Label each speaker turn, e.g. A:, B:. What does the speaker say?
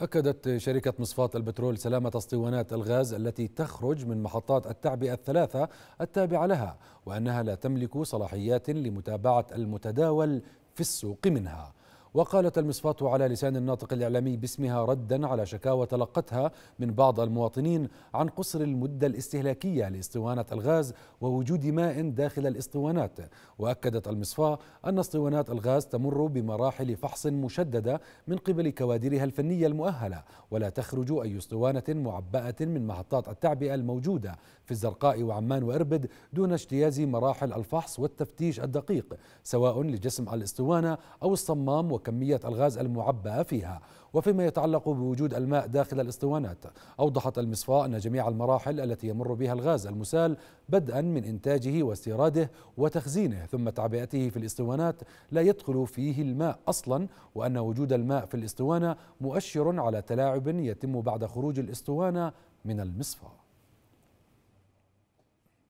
A: أكدت شركة مصفاة البترول سلامة اسطوانات الغاز التي تخرج من محطات التعبئة الثلاثة التابعة لها وأنها لا تملك صلاحيات لمتابعة المتداول في السوق منها وقالت المصفاة على لسان الناطق الإعلامي باسمها ردا على شكاوى تلقتها من بعض المواطنين عن قصر المدة الاستهلاكية لاسطوانة الغاز ووجود ماء داخل الاسطوانات وأكدت المصفاة أن اسطوانات الغاز تمر بمراحل فحص مشددة من قبل كوادرها الفنية المؤهلة ولا تخرج أي اسطوانة معبأة من محطات التعبئة الموجودة في الزرقاء وعمان وإربد دون اجتياز مراحل الفحص والتفتيش الدقيق سواء لجسم الاسطوانة أو الصمام وكمية الغاز المعبأة فيها وفيما يتعلق بوجود الماء داخل الاسطوانات أوضحت المصفاة أن جميع المراحل التي يمر بها الغاز المسال بدءا من إنتاجه واستيراده وتخزينه ثم تعبئته في الاسطوانات لا يدخل فيه الماء أصلا وأن وجود الماء في الاسطوانة مؤشر على تلاعب يتم بعد خروج الاسطوانة من المصفاه